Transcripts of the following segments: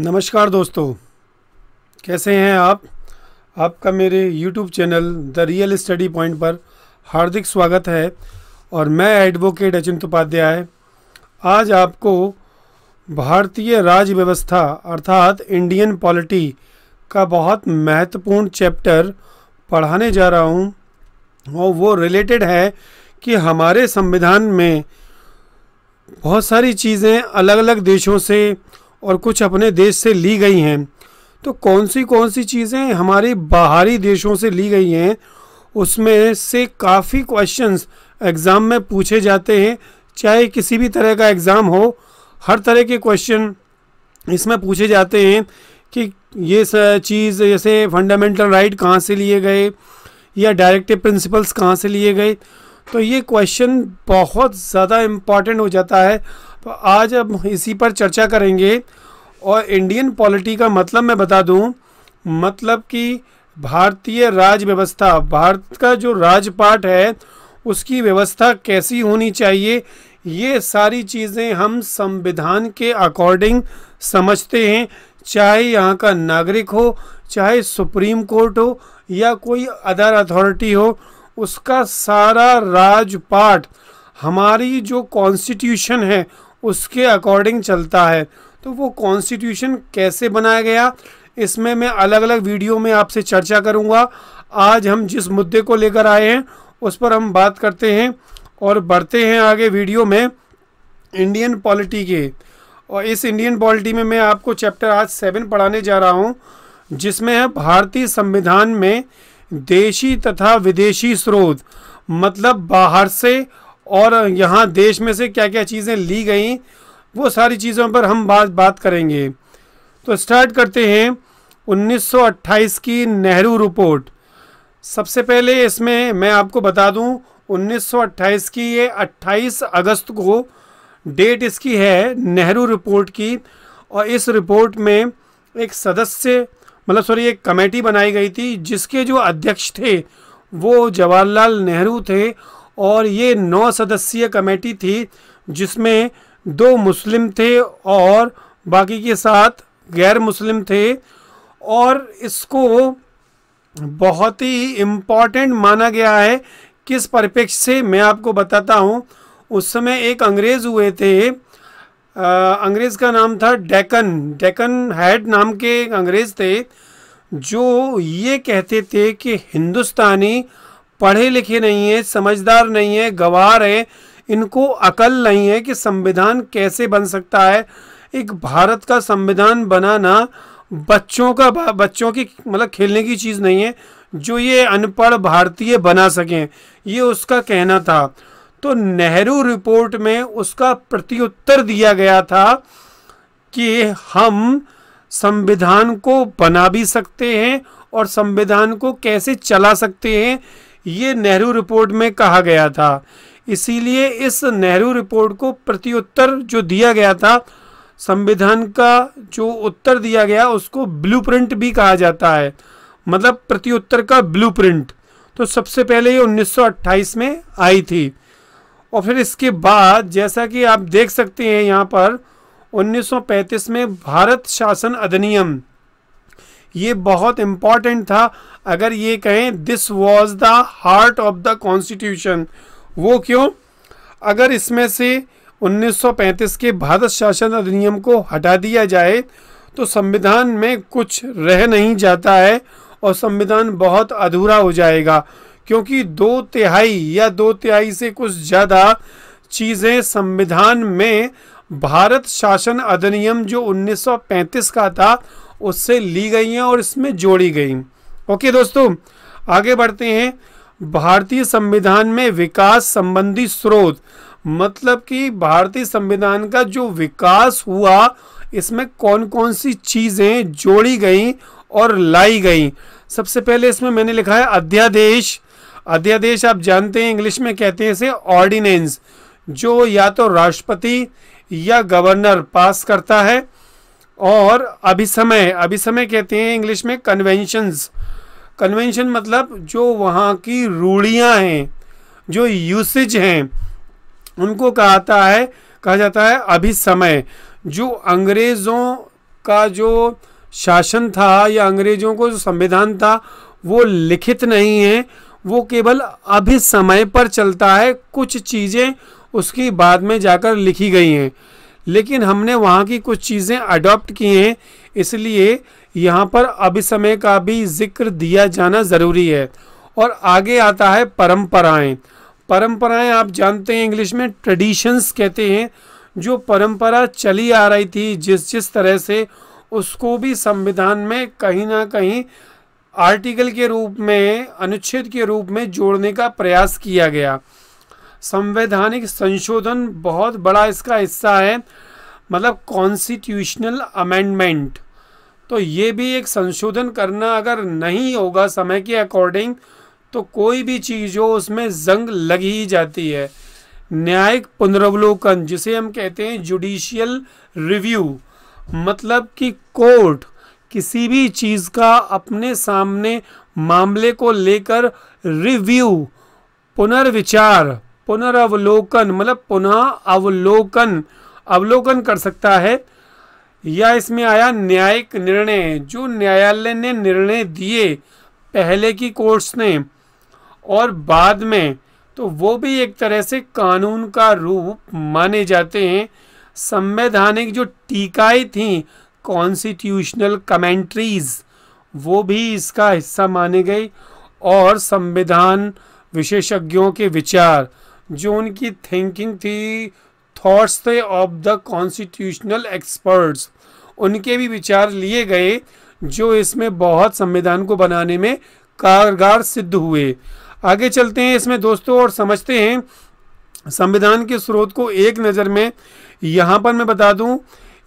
नमस्कार दोस्तों कैसे हैं आप आपका मेरे YouTube channel the real study point पर हार्दिक स्वागत है और मैं एडवोकेट अचिंत उपाध्याय आज आपको भारतीय राज्य व्यवस्था अर्थात इंडियन पॉलिटी का बहुत महत्वपूर्ण चैप्टर पढ़ाने जा रहा हूँ और वो रिलेटेड है कि हमारे संविधान में बहुत सारी चीज़ें अलग अलग देशों से और कुछ अपने देश से ली गई हैं तो कौन सी कौन सी चीज़ें हमारे बाहरी देशों से ली गई हैं उसमें से काफ़ी क्वेश्चंस एग्ज़ाम में पूछे जाते हैं चाहे किसी भी तरह का एग्ज़ाम हो हर तरह के क्वेश्चन इसमें पूछे जाते हैं कि ये चीज़ जैसे फंडामेंटल राइट कहाँ से लिए गए या डायरेक्टिव प्रिंसिपल्स कहाँ से लिए गए तो ये क्वेश्चन बहुत ज़्यादा इम्पॉर्टेंट हो जाता है तो आज अब इसी पर चर्चा करेंगे और इंडियन पॉलिटी का मतलब मैं बता दूं मतलब कि भारतीय राज व्यवस्था भारत का जो राजपाट है उसकी व्यवस्था कैसी होनी चाहिए ये सारी चीज़ें हम संविधान के अकॉर्डिंग समझते हैं चाहे यहाँ का नागरिक हो चाहे सुप्रीम कोर्ट हो या कोई अदर अथॉरिटी हो उसका सारा राजपाट हमारी जो कॉन्स्टिट्यूशन है उसके अकॉर्डिंग चलता है तो वो कॉन्स्टिट्यूशन कैसे बनाया गया इसमें मैं अलग अलग वीडियो में आपसे चर्चा करूँगा आज हम जिस मुद्दे को लेकर आए हैं उस पर हम बात करते हैं और बढ़ते हैं आगे वीडियो में इंडियन पॉलिटी के और इस इंडियन पॉलिटी में मैं आपको चैप्टर आज सेवन पढ़ाने जा रहा हूँ जिसमें है भारतीय संविधान में देशी तथा विदेशी स्रोत मतलब बाहर से और यहाँ देश में से क्या क्या चीज़ें ली गई वो सारी चीज़ों पर हम बात बात करेंगे तो स्टार्ट करते हैं 1928 की नेहरू रिपोर्ट सबसे पहले इसमें मैं आपको बता दूं 1928 की ये 28 अगस्त को डेट इसकी है नेहरू रिपोर्ट की और इस रिपोर्ट में एक सदस्य मतलब सॉरी एक कमेटी बनाई गई थी जिसके जो अध्यक्ष थे वो जवाहरलाल नेहरू थे और ये नौ सदस्यीय कमेटी थी जिसमें दो मुस्लिम थे और बाकी के साथ गैर मुस्लिम थे और इसको बहुत ही इम्पॉर्टेंट माना गया है किस परिप्रेक्ष्य से मैं आपको बताता हूँ उस समय एक अंग्रेज़ हुए थे अंग्रेज़ का नाम था डेकन डेकन हैड नाम के अंग्रेज़ थे जो ये कहते थे कि हिंदुस्तानी पढ़े लिखे नहीं है समझदार नहीं है गवार है इनको अकल नहीं है कि संविधान कैसे बन सकता है एक भारत का संविधान बनाना बच्चों का बच्चों की मतलब खेलने की चीज़ नहीं है जो ये अनपढ़ भारतीय बना सकें ये उसका कहना था तो नेहरू रिपोर्ट में उसका प्रत्युत्तर दिया गया था कि हम संविधान को बना भी सकते हैं और संविधान को कैसे चला सकते हैं ये नेहरू रिपोर्ट में कहा गया था इसीलिए इस नेहरू रिपोर्ट को प्रत्युत्तर जो दिया गया था संविधान का जो उत्तर दिया गया उसको ब्लूप्रिंट भी कहा जाता है मतलब प्रत्युत्तर का ब्लूप्रिंट तो सबसे पहले ये 1928 में आई थी और फिर इसके बाद जैसा कि आप देख सकते हैं यहाँ पर 1935 में भारत शासन अधिनियम ये बहुत इम्पॉर्टेंट था अगर ये कहें this was the heart of the constitution वो क्यों अगर इसमें से 1935 के भारत शासन अधिनियम को हटा दिया जाए तो संविधान में कुछ रह नहीं जाता है और संविधान बहुत अधूरा हो जाएगा क्योंकि दो तिहाई या दो तिहाई से कुछ ज़्यादा चीज़ें संविधान में भारत शासन अधिनियम जो 1935 का था उससे ली गई हैं और इसमें जोड़ी गई ओके दोस्तों आगे बढ़ते हैं भारतीय संविधान में विकास संबंधी स्रोत मतलब कि भारतीय संविधान का जो विकास हुआ इसमें कौन कौन सी चीज़ें जोड़ी गई और लाई गई सबसे पहले इसमें मैंने लिखा है अध्यादेश अध्यादेश आप जानते हैं इंग्लिश में कहते हैं इसे ऑर्डिनेंस जो या तो राष्ट्रपति या गवर्नर पास करता है और अभी समय अभी समय कहते हैं इंग्लिश में कन्वेंशंस कन्वेंशन मतलब जो वहाँ की रूढ़ियाँ हैं जो यूसेज हैं उनको कहता है कहा जाता है अभी समय जो अंग्रेज़ों का जो शासन था या अंग्रेज़ों को जो संविधान था वो लिखित नहीं है वो केवल अभी समय पर चलता है कुछ चीज़ें उसकी बाद में जाकर लिखी गई हैं लेकिन हमने वहाँ की कुछ चीज़ें अडॉप्ट की हैं इसलिए यहाँ पर अभिसमय का भी जिक्र दिया जाना ज़रूरी है और आगे आता है परंपराएं परंपराएं आप जानते हैं इंग्लिश में ट्रेडिशंस कहते हैं जो परंपरा चली आ रही थी जिस जिस तरह से उसको भी संविधान में कहीं ना कहीं आर्टिकल के रूप में अनुच्छेद के रूप में जोड़ने का प्रयास किया गया संवैधानिक संशोधन बहुत बड़ा इसका हिस्सा है मतलब कॉन्स्टिट्यूशनल अमेंडमेंट तो ये भी एक संशोधन करना अगर नहीं होगा समय के अकॉर्डिंग तो कोई भी चीज़ हो उसमें जंग लग ही जाती है न्यायिक पुनरावलोकन जिसे हम कहते हैं जुडिशियल रिव्यू मतलब कि कोर्ट किसी भी चीज़ का अपने सामने मामले को लेकर रिव्यू पुनर्विचार पुनरावलोकन मतलब पुनः अवलोकन अवलोकन कर सकता है या इसमें आया न्यायिक निर्णय जो न्यायालय ने निर्णय दिए पहले की कोर्ट्स ने और बाद में तो वो भी एक तरह से कानून का रूप माने जाते हैं संवैधानिक जो टीकाएँ थीं कॉन्स्टिट्यूशनल कमेंट्रीज वो भी इसका हिस्सा माने गई और संविधान विशेषज्ञों के विचार जो उनकी थिंकिंग थी थॉट्स थे ऑफ द कॉन्स्टिट्यूशनल एक्सपर्ट्स उनके भी विचार लिए गए जो इसमें बहुत संविधान को बनाने में कारगर सिद्ध हुए आगे चलते हैं इसमें दोस्तों और समझते हैं संविधान के स्रोत को एक नज़र में यहाँ पर मैं बता दूँ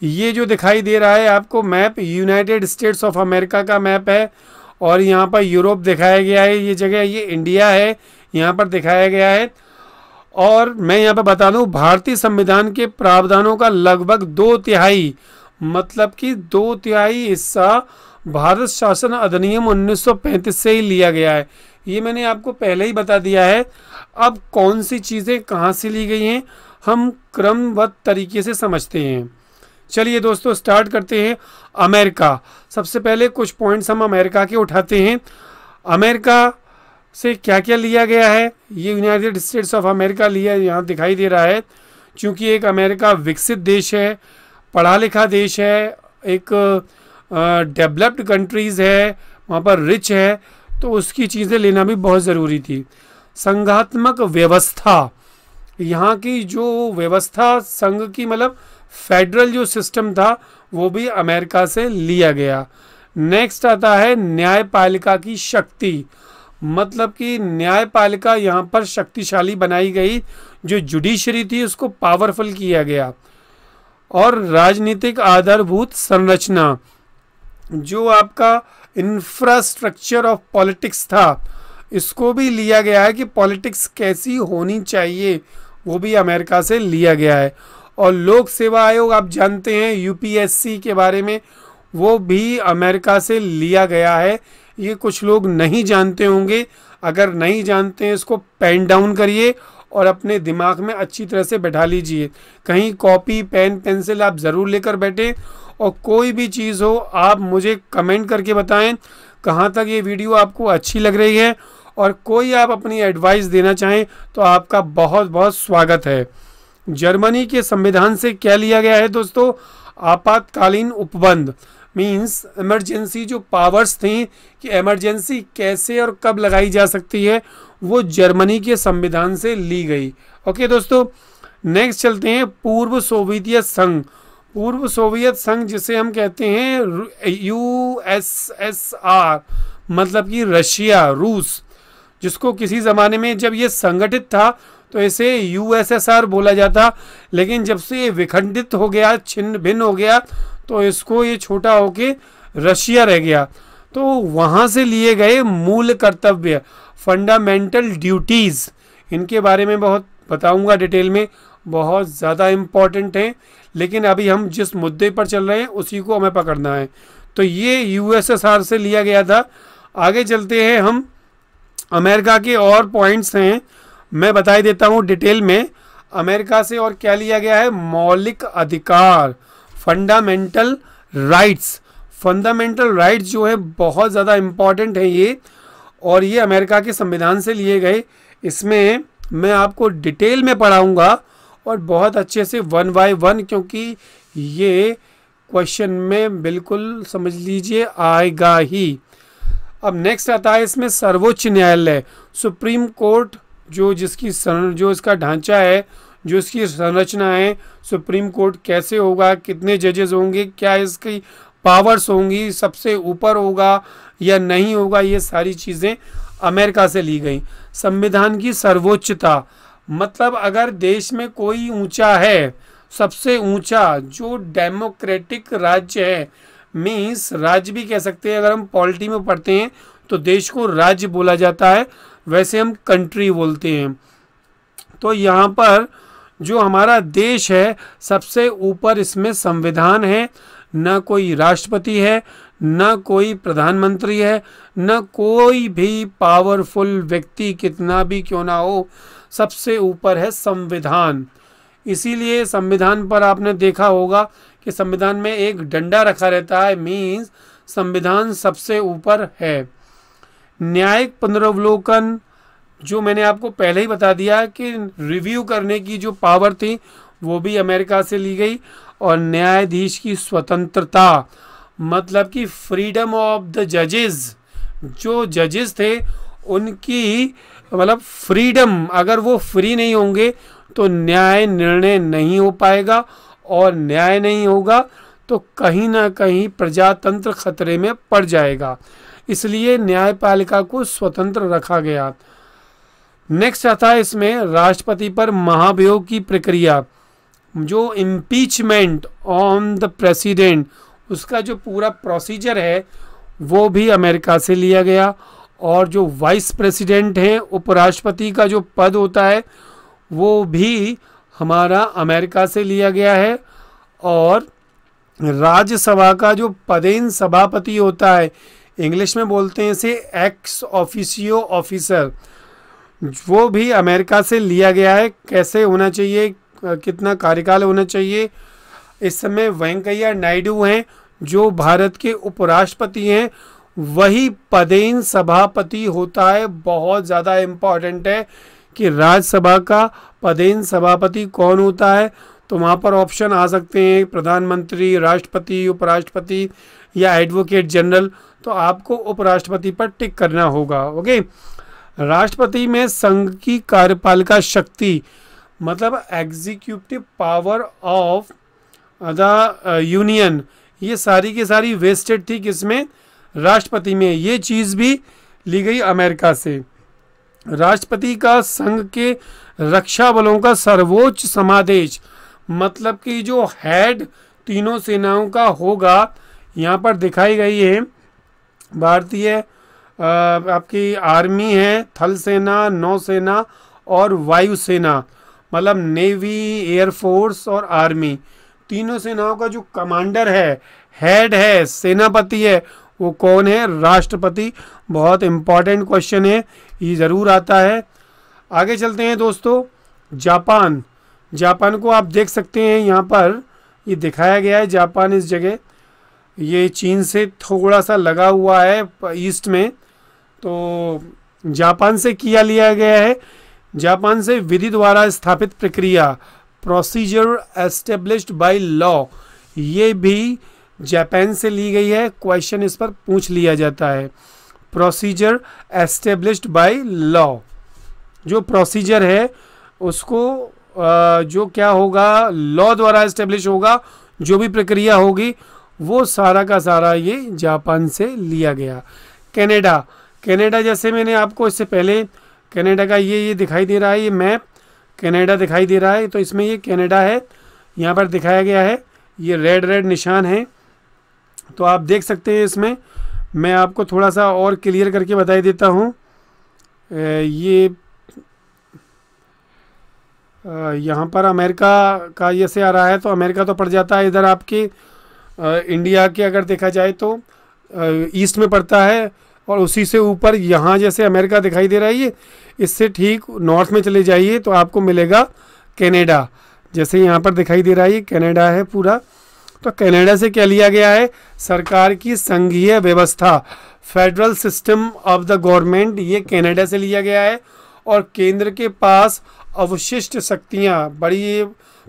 ये जो दिखाई दे रहा है आपको map United States of America का मैप है और यहाँ पर यूरोप दिखाया गया है ये जगह ये इंडिया है यहाँ पर दिखाया गया है और मैं यहाँ पे बता दूँ भारतीय संविधान के प्रावधानों का लगभग दो तिहाई मतलब कि दो तिहाई हिस्सा भारत शासन अधिनियम 1935 से ही लिया गया है ये मैंने आपको पहले ही बता दिया है अब कौन सी चीज़ें कहाँ से ली गई हैं हम क्रमबद्ध तरीके से समझते हैं चलिए दोस्तों स्टार्ट करते हैं अमेरिका सबसे पहले कुछ पॉइंट्स हम अमेरिका के उठाते हैं अमेरिका से क्या क्या लिया गया है ये यूनाइटेड स्टेट्स ऑफ अमेरिका लिया यहाँ दिखाई दे रहा है क्योंकि एक अमेरिका विकसित देश है पढ़ा लिखा देश है एक डेवलप्ड कंट्रीज़ है वहाँ पर रिच है तो उसकी चीज़ें लेना भी बहुत ज़रूरी थी संघात्मक व्यवस्था यहाँ की जो व्यवस्था संघ की मतलब फेडरल जो सिस्टम था वो भी अमेरिका से लिया गया नेक्स्ट आता है न्यायपालिका की शक्ति मतलब कि न्यायपालिका यहाँ पर शक्तिशाली बनाई गई जो जुडिशरी थी उसको पावरफुल किया गया और राजनीतिक आधारभूत संरचना जो आपका इंफ्रास्ट्रक्चर ऑफ पॉलिटिक्स था इसको भी लिया गया है कि पॉलिटिक्स कैसी होनी चाहिए वो भी अमेरिका से लिया गया है और लोक सेवा आयोग आप जानते हैं यूपीएससी के बारे में वो भी अमेरिका से लिया गया है ये कुछ लोग नहीं जानते होंगे अगर नहीं जानते हैं इसको पेन डाउन करिए और अपने दिमाग में अच्छी तरह से बैठा लीजिए कहीं कॉपी पेन पेंसिल आप ज़रूर लेकर बैठे और कोई भी चीज़ हो आप मुझे कमेंट करके बताएं कहाँ तक ये वीडियो आपको अच्छी लग रही है और कोई आप अपनी एडवाइस देना चाहें तो आपका बहुत बहुत स्वागत है जर्मनी के संविधान से क्या लिया गया है दोस्तों आपातकालीन उपबंध मींस इमरजेंसी जो पावर्स थी कि इमरजेंसी कैसे और कब लगाई जा सकती है वो जर्मनी के संविधान से ली गई ओके दोस्तों नेक्स्ट चलते हैं पूर्व सोवियत संघ पूर्व सोवियत संघ जिसे हम कहते हैं यूएसएसआर मतलब कि रशिया रूस जिसको किसी ज़माने में जब ये संगठित था तो इसे यूएसएसआर बोला जाता लेकिन जब से ये विखंडित हो गया छिन्न भिन्न हो गया तो इसको ये छोटा होके रशिया रह गया तो वहाँ से लिए गए मूल कर्तव्य फंडामेंटल ड्यूटीज़ इनके बारे में बहुत बताऊंगा डिटेल में बहुत ज़्यादा इम्पॉर्टेंट हैं लेकिन अभी हम जिस मुद्दे पर चल रहे हैं उसी को हमें पकड़ना है तो ये यूएसएसआर से लिया गया था आगे चलते हैं हम अमेरिका के और पॉइंट्स हैं मैं बताई देता हूँ डिटेल में अमेरिका से और क्या लिया गया है मौलिक अधिकार फंडामेंटल राइट्स फंडामेंटल राइट्स जो है बहुत ज़्यादा इम्पॉर्टेंट है ये और ये अमेरिका के संविधान से लिए गए इसमें मैं आपको डिटेल में पढ़ाऊँगा और बहुत अच्छे से वन बाय वन क्योंकि ये क्वेश्चन में बिल्कुल समझ लीजिए आएगा ही अब नेक्स्ट आता है इसमें सर्वोच्च न्यायालय सुप्रीम कोर्ट जो जिसकी जो इसका ढांचा है जो इसकी संरचना है सुप्रीम कोर्ट कैसे होगा कितने जजेस होंगे क्या इसकी पावर्स होंगी सबसे ऊपर होगा या नहीं होगा ये सारी चीज़ें अमेरिका से ली गई संविधान की सर्वोच्चता मतलब अगर देश में कोई ऊंचा है सबसे ऊंचा जो डेमोक्रेटिक राज्य है मीन्स राज्य भी कह सकते हैं अगर हम पॉलिटी में पढ़ते हैं तो देश को राज्य बोला जाता है वैसे हम कंट्री बोलते हैं तो यहाँ पर जो हमारा देश है सबसे ऊपर इसमें संविधान है ना कोई राष्ट्रपति है ना कोई प्रधानमंत्री है ना कोई भी पावरफुल व्यक्ति कितना भी क्यों ना हो सबसे ऊपर है संविधान इसीलिए संविधान पर आपने देखा होगा कि संविधान में एक डंडा रखा रहता है मीन्स संविधान सबसे ऊपर है न्यायिक पुनरावलोकन जो मैंने आपको पहले ही बता दिया कि रिव्यू करने की जो पावर थी वो भी अमेरिका से ली गई और न्यायाधीश की स्वतंत्रता मतलब कि फ्रीडम ऑफ द जजेस जो जजेस थे उनकी मतलब फ्रीडम अगर वो फ्री नहीं होंगे तो न्याय निर्णय नहीं हो पाएगा और न्याय नहीं होगा तो कहीं ना कहीं प्रजातंत्र खतरे में पड़ जाएगा इसलिए न्यायपालिका को स्वतंत्र रखा गया नेक्स्ट आता है इसमें राष्ट्रपति पर महाभियोग की प्रक्रिया जो इम्पीचमेंट ऑन द प्रेसिडेंट उसका जो पूरा प्रोसीजर है वो भी अमेरिका से लिया गया और जो वाइस प्रेसिडेंट हैं उपराष्ट्रपति का जो पद होता है वो भी हमारा अमेरिका से लिया गया है और राज्यसभा का जो पदेन सभापति होता है इंग्लिश में बोलते हैं इसे एक्स ऑफिसियो ऑफिसर वो भी अमेरिका से लिया गया है कैसे होना चाहिए कितना कार्यकाल होना चाहिए इस समय वेंकैया नायडू हैं जो भारत के उपराष्ट्रपति हैं वही पदेन सभापति होता है बहुत ज़्यादा इम्पॉर्टेंट है कि राज्यसभा का पदेन सभापति कौन होता है तो वहाँ पर ऑप्शन आ सकते हैं प्रधानमंत्री राष्ट्रपति उपराष्ट्रपति या एडवोकेट जनरल तो आपको उपराष्ट्रपति पर टिक करना होगा ओके राष्ट्रपति में संघ की कार्यपालिका शक्ति मतलब executive power of the union ये सारी की सारी वेस्टेड थी किसमें राष्ट्रपति में ये चीज़ भी ली गई अमेरिका से राष्ट्रपति का संघ के रक्षा बलों का सर्वोच्च समादेश मतलब कि जो हेड तीनों सेनाओं का होगा यहाँ पर दिखाई गई है भारतीय आपकी आर्मी है थल सेना नौसेना और वायुसेना मतलब नेवी एयरफोर्स और आर्मी तीनों सेनाओं का जो कमांडर है हेड है सेनापति है वो कौन है राष्ट्रपति बहुत इम्पॉर्टेंट क्वेश्चन है ये ज़रूर आता है आगे चलते हैं दोस्तों जापान जापान को आप देख सकते हैं यहाँ पर ये दिखाया गया है जापान इस जगह ये चीन से थोड़ा सा लगा हुआ है ईस्ट में तो जापान से किया लिया गया है जापान से विधि द्वारा स्थापित प्रक्रिया प्रोसीजर एस्टेब्लिश्ड बाय लॉ ये भी जापान से ली गई है क्वेश्चन इस पर पूछ लिया जाता है प्रोसीजर एस्टेब्लिश्ड बाय लॉ जो प्रोसीजर है उसको जो क्या होगा लॉ द्वारा एस्टेब्लिश होगा जो भी प्रक्रिया होगी वो सारा का सारा ये जापान से लिया गया कनाडा कनाडा जैसे मैंने आपको इससे पहले कनाडा का ये ये दिखाई दे रहा है ये मैप कनाडा दिखाई दे रहा है तो इसमें ये कनाडा है यहाँ पर दिखाया गया है ये रेड रेड निशान है तो आप देख सकते हैं इसमें मैं आपको थोड़ा सा और क्लियर करके बताई देता हूँ ये यहाँ पर अमेरिका का ये से आ रहा है तो अमेरिका तो पड़ जाता है इधर आपके इंडिया के अगर देखा जाए तो ईस्ट में पड़ता है और उसी से ऊपर यहाँ जैसे अमेरिका दिखाई दे रहा है ये इससे ठीक नॉर्थ में चले जाइए तो आपको मिलेगा कनाडा जैसे यहाँ पर दिखाई दे रहा है ये कैनेडा है पूरा तो कनाडा से क्या लिया गया है सरकार की संघीय व्यवस्था federal system of the government ये कैनेडा से लिया गया है और केंद्र के पास अवशिष्ट शक्तियाँ बड़ी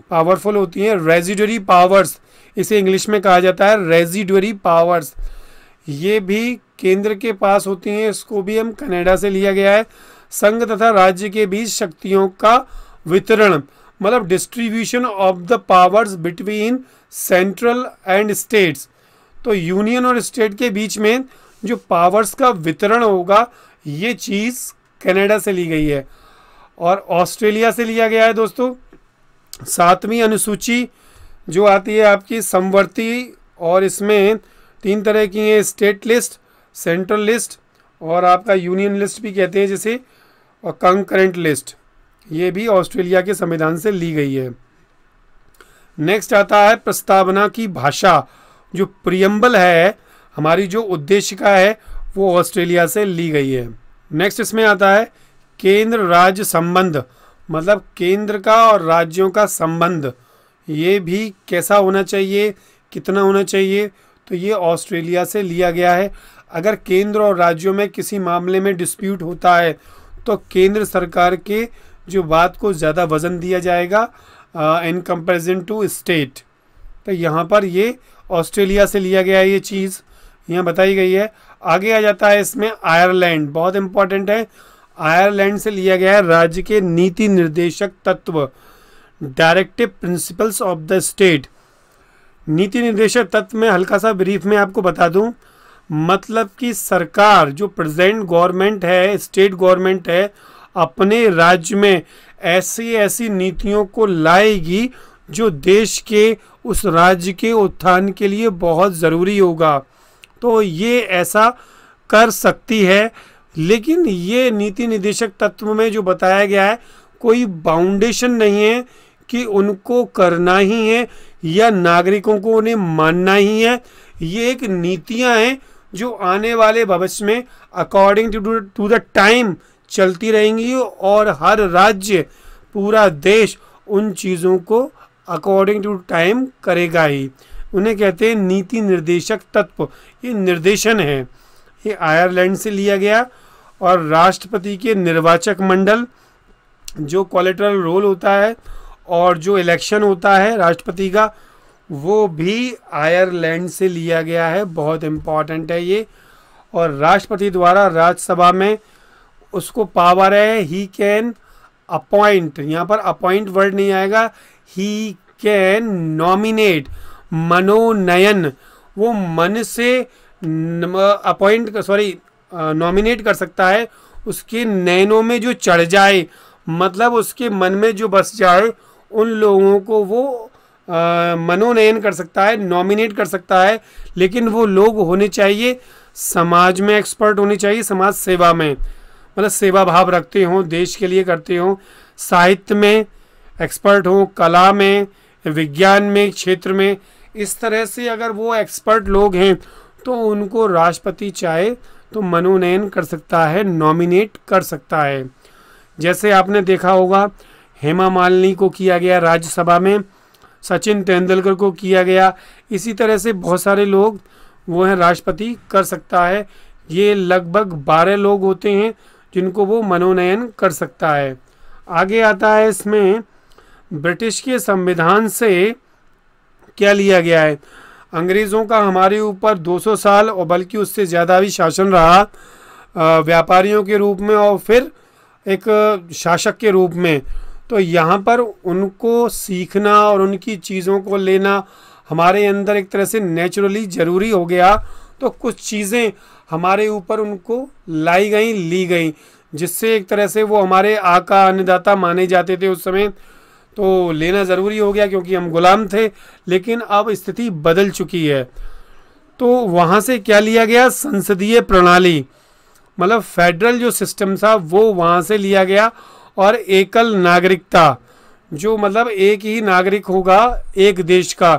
पावरफुल होती हैं रेजिडरी पावर्स इसे इंग्लिश में कहा जाता है रेजिडरी पावर्स ये भी केंद्र के पास होती हैं इसको भी हम कनाडा से लिया गया है संघ तथा राज्य के बीच शक्तियों का वितरण मतलब distribution of the powers between central and states तो यूनियन और स्टेट के बीच में जो पावर्स का वितरण होगा ये चीज़ कनाडा से ली गई है और ऑस्ट्रेलिया से लिया गया है दोस्तों सातवीं अनुसूची जो आती है आपकी समवर्ती और इसमें तीन तरह की हैं स्टेट लिस्ट सेंट्रल लिस्ट और आपका यूनियन लिस्ट भी कहते हैं जैसे और कंकरेंट लिस्ट ये भी ऑस्ट्रेलिया के संविधान से ली गई है नेक्स्ट आता है प्रस्तावना की भाषा जो प्रियम्बल है हमारी जो उद्देश्य का है वो ऑस्ट्रेलिया से ली गई है नेक्स्ट इसमें आता है केंद्र राज्य संबंध मतलब केंद्र का और राज्यों का संबंध ये भी कैसा होना चाहिए कितना होना चाहिए तो ये ऑस्ट्रेलिया से लिया गया है अगर केंद्र और राज्यों में किसी मामले में डिस्प्यूट होता है तो केंद्र सरकार के जो बात को ज़्यादा वज़न दिया जाएगा इन कंपेरिजन टू स्टेट तो यहाँ पर ये ऑस्ट्रेलिया से लिया गया है ये चीज़ यहाँ बताई गई है आगे आ जाता है इसमें आयरलैंड बहुत इंपॉर्टेंट है आयरलैंड से लिया गया है राज्य के नीति निर्देशक तत्व directive principles of the state नीति निर्देशक तत्व में हल्का सा ब्रीफ में आपको बता दूं मतलब कि सरकार जो प्रेजेंट गवर्नमेंट है स्टेट गवर्नमेंट है अपने राज्य में ऐसी ऐसी नीतियों को लाएगी जो देश के उस राज्य के उत्थान के लिए बहुत ज़रूरी होगा तो ये ऐसा कर सकती है लेकिन ये नीति निदेशक तत्व में जो बताया गया है कोई बाउंडेशन नहीं है कि उनको करना ही है या नागरिकों को उन्हें मानना ही है ये एक नीतियाँ हैं जो आने वाले भविष्य में अकॉर्डिंग टू द टाइम चलती रहेंगी और हर राज्य पूरा देश उन चीज़ों को अकॉर्डिंग टू टाइम करेगा ही उन्हें कहते हैं नीति निर्देशक तत्व ये निर्देशन है ये आयरलैंड से लिया गया और राष्ट्रपति के निर्वाचक मंडल जो क्वालिटरल रोल होता है और जो इलेक्शन होता है राष्ट्रपति का वो भी आयरलैंड से लिया गया है बहुत इम्पॉर्टेंट है ये और राष्ट्रपति द्वारा राज्यसभा में उसको पावर है ही कैन अपॉइंट यहाँ पर अपॉइंट वर्ड नहीं आएगा ही कैन नॉमिनेट मनोनयन वो मन से अपॉइंट सॉरी नॉमिनेट कर सकता है उसके नयनों में जो चढ़ जाए मतलब उसके मन में जो बस जाए उन लोगों को वो मनोनयन कर सकता है नॉमिनेट कर सकता है लेकिन वो लोग होने चाहिए समाज में एक्सपर्ट होने चाहिए समाज सेवा में मतलब सेवा भाव रखते हों देश के लिए करते हों साहित्य में एक्सपर्ट हों कला में विज्ञान में क्षेत्र में इस तरह से अगर वो एक्सपर्ट लोग हैं तो उनको राष्ट्रपति चाहे तो मनोनयन कर सकता है नॉमिनेट कर सकता है जैसे आपने देखा होगा हेमा मालिनी को किया गया राज्यसभा में सचिन तेंदुलकर को किया गया इसी तरह से बहुत सारे लोग वो हैं राष्ट्रपति कर सकता है ये लगभग बारह लोग होते हैं जिनको वो मनोनयन कर सकता है आगे आता है इसमें ब्रिटिश के संविधान से क्या लिया गया है अंग्रेज़ों का हमारे ऊपर 200 साल और बल्कि उससे ज़्यादा भी शासन रहा व्यापारियों के रूप में और फिर एक शासक के रूप में तो यहाँ पर उनको सीखना और उनकी चीज़ों को लेना हमारे अंदर एक तरह से नेचुरली ज़रूरी हो गया तो कुछ चीज़ें हमारे ऊपर उनको लाई गई ली गई जिससे एक तरह से वो हमारे आका अन्नदाता माने जाते थे उस समय तो लेना ज़रूरी हो गया क्योंकि हम गुलाम थे लेकिन अब स्थिति बदल चुकी है तो वहाँ से क्या लिया गया संसदीय प्रणाली मतलब फेडरल जो सिस्टम था वो वहाँ से लिया गया और एकल नागरिकता जो मतलब एक ही नागरिक होगा एक देश का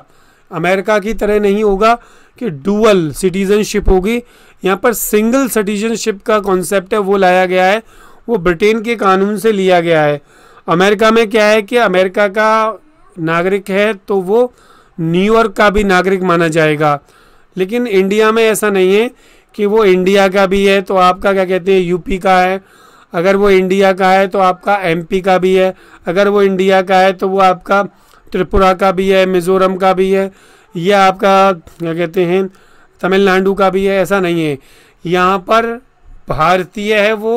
अमेरिका की तरह नहीं होगा कि डुअल सिटीजनशिप होगी यहाँ पर सिंगल सिटीजनशिप का कॉन्सेप्ट है वो लाया गया है वो ब्रिटेन के कानून से लिया गया है अमेरिका में क्या है कि अमेरिका का नागरिक है तो वो न्यूयॉर्क का भी नागरिक माना जाएगा लेकिन इंडिया में ऐसा नहीं है कि वो इंडिया का भी है तो आपका क्या कहते हैं यूपी का है अगर वो इंडिया का है तो आपका एमपी का भी है अगर वो इंडिया का है तो वो आपका त्रिपुरा का भी है मिज़ोरम का भी है या आपका क्या कहते हैं तमिलनाडु का भी है ऐसा नहीं है यहाँ पर भारतीय है वो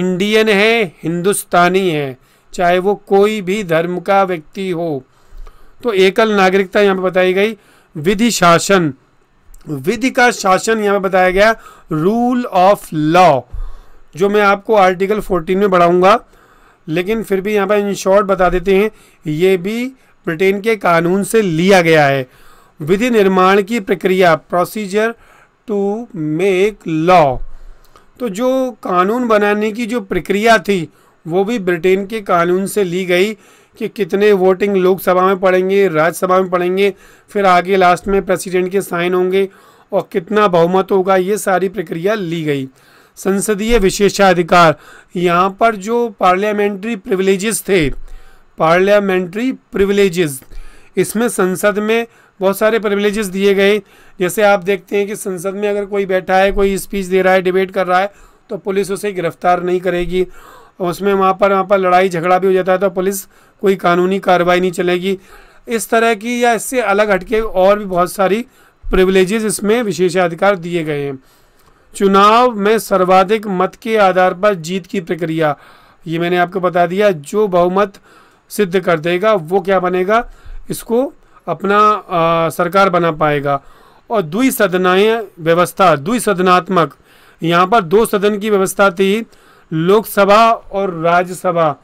इंडियन है हिंदुस्तानी है चाहे वो कोई भी धर्म का व्यक्ति हो तो एकल नागरिकता यहाँ पर बताई गई विधि शासन विधि का शासन यहाँ पर बताया गया रूल ऑफ लॉ जो मैं आपको आर्टिकल 14 में बढ़ाऊंगा लेकिन फिर भी यहाँ पर इन शॉर्ट बता देते हैं ये भी ब्रिटेन के कानून से लिया गया है विधि निर्माण की प्रक्रिया प्रोसीजर टू मेक लॉ तो जो कानून बनाने की जो प्रक्रिया थी वो भी ब्रिटेन के कानून से ली गई कि कितने वोटिंग लोकसभा में पड़ेंगे राज्यसभा में पड़ेंगे फिर आगे लास्ट में प्रेसिडेंट के साइन होंगे और कितना बहुमत होगा ये सारी प्रक्रिया ली गई संसदीय विशेषाधिकार यहाँ पर जो पार्लियामेंट्री प्रिविलेजेस थे पार्लियामेंट्री प्रिविलेजेस इसमें संसद में बहुत सारे प्रिविलेजेस दिए गए जैसे आप देखते हैं कि संसद में अगर कोई बैठा है कोई स्पीच दे रहा है डिबेट कर रहा है तो पुलिस उसे गिरफ्तार नहीं करेगी और उसमें वहाँ पर वहाँ पर लड़ाई झगड़ा भी हो जाता है तो पुलिस कोई कानूनी कार्रवाई नहीं चलेगी इस तरह की या इससे अलग हटके और भी बहुत सारी प्रिविलेजेस इसमें विशेषाधिकार दिए गए हैं चुनाव में सर्वाधिक मत के आधार पर जीत की प्रक्रिया ये मैंने आपको बता दिया जो बहुमत सिद्ध कर देगा वो क्या बनेगा इसको अपना आ, सरकार बना पाएगा और दुई सदनाएं व्यवस्था दुई सदनात्मक यहाँ पर दो सदन की व्यवस्था थी लोकसभा और राज्यसभा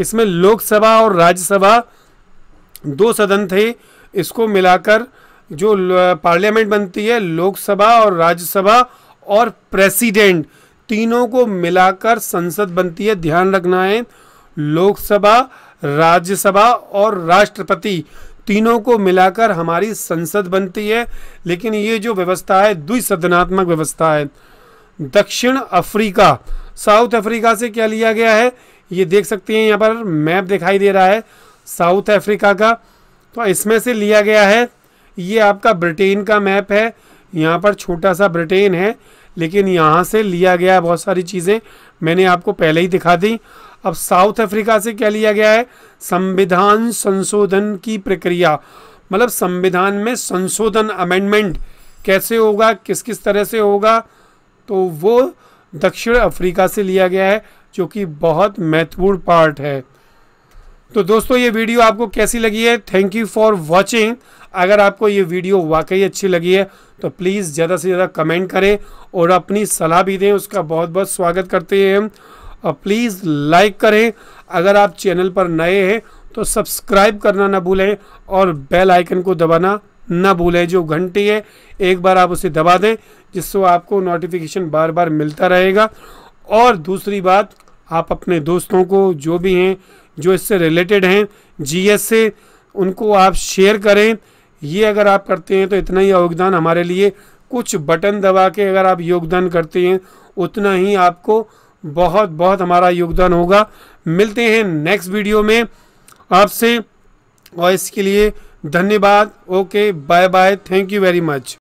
इसमें लोकसभा और राज्यसभा दो सदन थे इसको मिलाकर जो पार्लियामेंट बनती है लोकसभा और राज्यसभा और प्रेसिडेंट तीनों को मिलाकर संसद बनती है ध्यान रखना है लोकसभा राज्यसभा और राष्ट्रपति तीनों को मिलाकर हमारी संसद बनती है लेकिन ये जो व्यवस्था है द्विसदनात्मक व्यवस्था है दक्षिण अफ्रीका साउथ अफ्रीका से क्या लिया गया है ये देख सकते हैं यहाँ पर मैप दिखाई दे रहा है साउथ अफ्रीका का तो इसमें से लिया गया है ये आपका ब्रिटेन का मैप है यहाँ पर छोटा सा ब्रिटेन है लेकिन यहाँ से लिया गया है बहुत सारी चीज़ें मैंने आपको पहले ही दिखा दी अब साउथ अफ्रीका से क्या लिया गया है संविधान संशोधन की प्रक्रिया मतलब संविधान में संशोधन अमेंडमेंट कैसे होगा किस किस तरह से होगा तो वो दक्षिण अफ्रीका से लिया गया है जो कि बहुत महत्वपूर्ण पार्ट है तो दोस्तों ये वीडियो आपको कैसी लगी है थैंक यू फॉर वॉचिंग अगर आपको ये वीडियो वाकई अच्छी लगी है तो प्लीज़ ज़्यादा से ज़्यादा कमेंट करें और अपनी सलाह भी दें उसका बहुत बहुत स्वागत करते हैं हम और प्लीज़ लाइक करें अगर आप चैनल पर नए हैं तो सब्सक्राइब करना ना भूलें और बेल आइकन को दबाना ना भूलें जो घंटी है एक बार आप उसे दबा दें जिससे आपको नोटिफिकेशन बार बार मिलता रहेगा और दूसरी बात आप अपने दोस्तों को जो भी हैं जो इससे रिलेटेड हैं जीएस से उनको आप शेयर करें ये अगर आप करते हैं तो इतना ही योगदान हमारे लिए कुछ बटन दबा के अगर आप योगदान करते हैं उतना ही आपको बहुत बहुत हमारा योगदान होगा मिलते हैं नेक्स्ट वीडियो में आपसे और इसके लिए धन्यवाद okay bye bye thank you very much